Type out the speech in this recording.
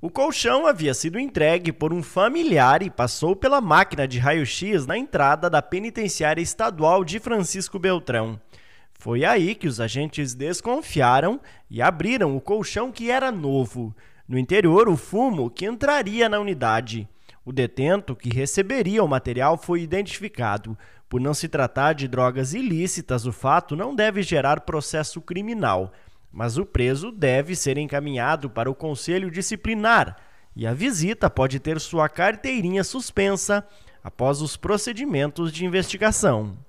O colchão havia sido entregue por um familiar e passou pela máquina de raio-x na entrada da penitenciária estadual de Francisco Beltrão. Foi aí que os agentes desconfiaram e abriram o colchão que era novo. No interior, o fumo que entraria na unidade. O detento que receberia o material foi identificado. Por não se tratar de drogas ilícitas, o fato não deve gerar processo criminal mas o preso deve ser encaminhado para o conselho disciplinar e a visita pode ter sua carteirinha suspensa após os procedimentos de investigação.